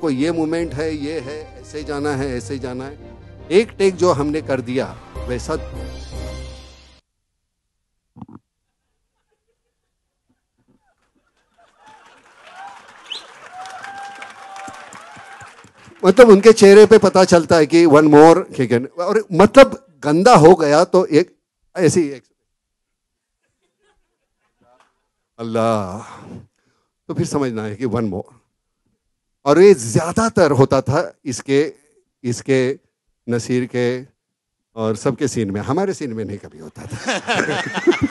को ये मूवमेंट है ये है ऐसे जाना है ऐसे जाना है एक टेक जो हमने कर दिया वैसा मतलब उनके चेहरे पे पता चलता है कि वन मोर ठीक है और मतलब गंदा हो गया तो एक ऐसी एक अल्लाह तो फिर समझना है कि वन मोर और ये ज़्यादातर होता था इसके इसके नसीर के और सबके सीन में हमारे सीन में नहीं कभी होता था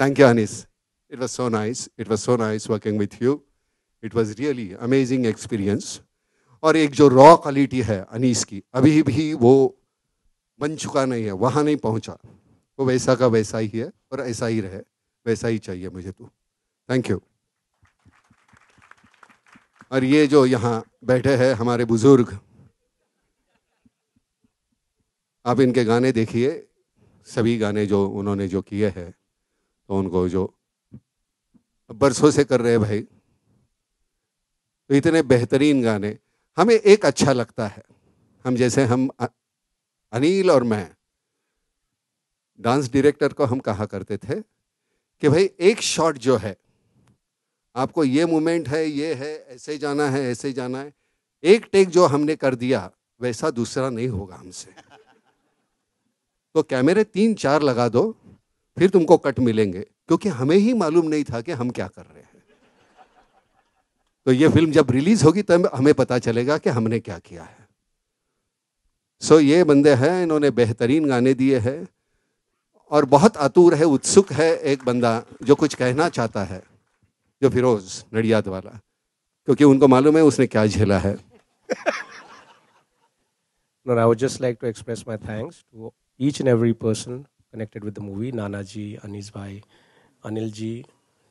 thank you Anis it was so nice it was so nice working with you it was really amazing experience और एक जो रॉ क्वालिटी है अनीस की अभी भी वो बन चुका नहीं है वहाँ नहीं पहुँचा वो वैसा का वैसा ही है और ऐसा ही रहे वैसा ही चाहिए मुझे तो थैंक यू और ये जो यहाँ बैठे हैं हमारे बुजुर्ग आप इनके गाने देखिए सभी गाने जो उन्होंने जो किए हैं तो उनको जो बरसों से कर रहे हैं भाई तो इतने बेहतरीन गाने हमें एक अच्छा लगता है हम जैसे हम अनिल और मैं डांस डायरेक्टर को हम कहा करते थे कि भाई एक शॉट जो है आपको ये मूवमेंट है ये है ऐसे जाना है ऐसे जाना है एक टेक जो हमने कर दिया वैसा दूसरा नहीं होगा हमसे तो कैमरे तीन चार लगा दो फिर तुमको कट मिलेंगे क्योंकि हमें ही मालूम नहीं था कि हम क्या कर रहे हैं तो ये फिल्म जब रिलीज होगी तब हमें पता चलेगा कि हमने क्या किया है सो ये बंदे हैं इन्होंने बेहतरीन गाने दिए हैं और बहुत आतुर है उत्सुक है एक बंदा जो कुछ कहना चाहता है जो फिरोज नडियाद वाला क्योंकि उनको मालूम है उसने क्या झेला है No, I would just like to express my thanks to each and every person connected with the movie Nanaji, Anis Bhai, Anil Ji,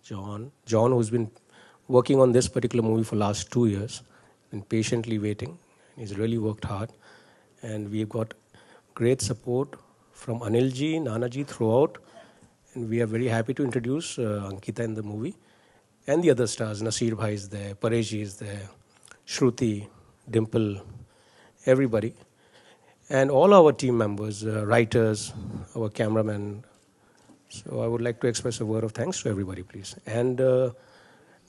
John. John, who's been working on this particular movie for last two years, been patiently waiting. He's really worked hard, and we've got great support from Anil Ji, Nanaji throughout, and we are very happy to introduce uh, Ankita in the movie. and the other stars. Nasir Bhai is there, Pareji is there, Shruti, Dimple, everybody. And all our team members, uh, writers, our cameraman. So I would like to express a word of thanks to everybody, please. And uh,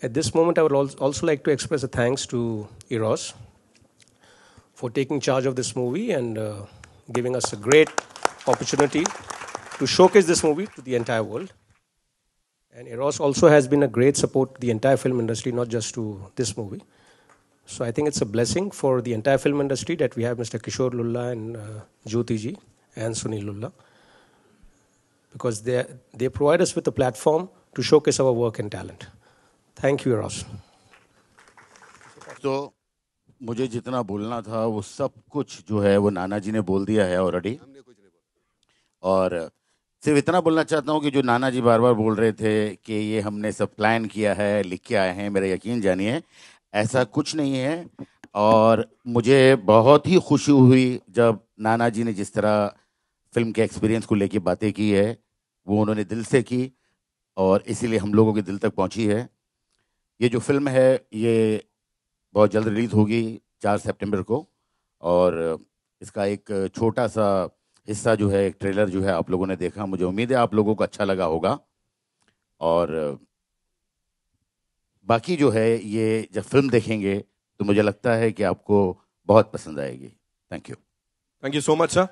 at this moment, I would also like to express a thanks to Eros for taking charge of this movie and uh, giving us a great opportunity to showcase this movie to the entire world. And Eros also has been a great support to the entire film industry, not just to this movie. So I think it's a blessing for the entire film industry that we have Mr. Kishore Lulla and uh, Jyoti ji and Sunil Lulla because they, they provide us with a platform to showcase our work and talent. Thank you, Eros. So, मुझे जितना बोलना था वो सब कुछ जो है वो नाना जी ने बोल दिया है ऑलरेडी और सिर्फ इतना बोलना चाहता हूँ कि जो नाना जी बार बार बोल रहे थे कि ये हमने सब प्लान किया है लिख के आए हैं मेरा यकीन जानिए ऐसा कुछ नहीं है और मुझे बहुत ही खुशी हुई जब नाना जी ने जिस तरह फिल्म के एक्सपीरियंस को लेकर बातें की है वो उन्होंने दिल से की और इसीलिए हम लोगों के दिल तक पहुंची है ये जो फिल्म है ये बहुत जल्द रिलीज़ होगी चार सितंबर को और इसका एक छोटा सा हिस्सा जो है एक ट्रेलर जो है आप लोगों ने देखा मुझे उम्मीद है आप लोगों को अच्छा लगा होगा और बाकी जो है ये जब फिल्म देखेंगे तो मुझे लगता है कि आपको बहुत पसंद आएगी thank you thank you so much sir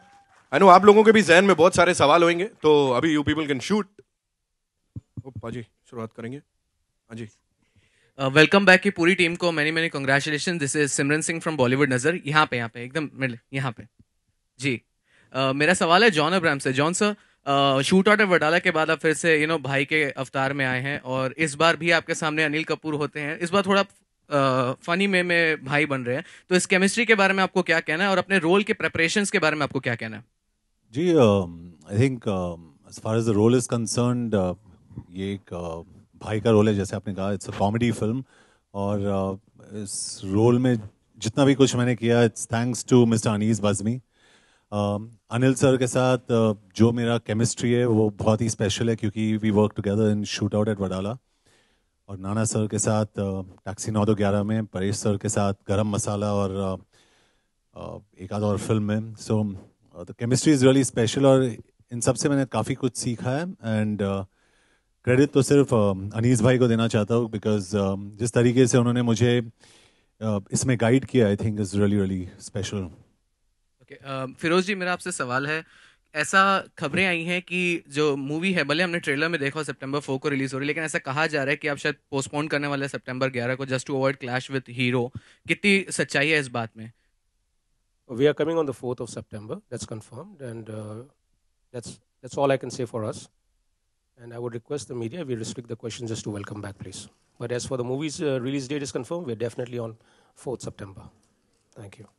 I know आप लोगों के भी जहन में बहुत सारे सवाल होंगे तो अभी यू पीपल कैन शूट जी शुरुआत करेंगे हाँ जी वेलकम uh, बैक की पूरी टीम को many many congratulation this is Simran Singh from Bollywood Nazar यहाँ पे यहाँ पे एकदम यहाँ पे जी मेरा सवाल है जॉन अब्राहम से John sir shoot out of Wadala के बाद आप फिर से यू you नो know, भाई के अवतार में आए हैं और इस बार भी आपके सामने अनिल कपूर होते हैं इस बार थोड़ा फनी uh, में में भाई बन रहे हैं तो इस केमिस्ट्री के बारे में आपको क्या कहना है और अपने रोल के प्रेपरेशन के बारे में आपको क्या कहना है जी I think as far as the role is concern ये एक uh, भाई का रोल है जैसे आपने कहा इट्स अ कॉमेडी फिल्म और uh, इस रोल में जितना भी कुछ मैंने किया it's thanks to mister Anees Bazmee Anil um, sir के साथ uh, जो मेरा केमिस्ट्री है वो बहुत ही स्पेशल है क्योंकि we work together in shoot out at Wadala और नाना सर के साथ टैक्सी uh, नौ दो ग्यारह में परेश सर के साथ गरम मसाला और uh, एक आध और फिल्म में so the chemistry is really special और इन सब से मैंने काफ़ी कुछ सीखा है एंड क्रेडिट uh, तो सिर्फ uh, अनीस भाई को देना चाहता हूँ बिकॉज uh, जिस तरीके से उन्होंने मुझे इसमें गाइड किया I think is really really special Firoz ji मेरा आपसे सवाल है ऐसा खबरें आई हैं कि जो मूवी है भले हमने ट्रेलर में देखा सितंबर फोर को रिलीज हो रही है लेकिन ऐसा कहा जा रहा है कि आप शायद पोस्टपोन करने वाले सितंबर ग्यारह को just to avoid clash with Hero कितनी सच्चाई है इस बात में we are coming on the 4th of September. That's confirmed, and uh, that's that's all I can say for us. And I would request the media we restrict the questions just to welcome back, please. But as for the movie's uh, release date is confirmed, we're definitely on 4th September. Thank you.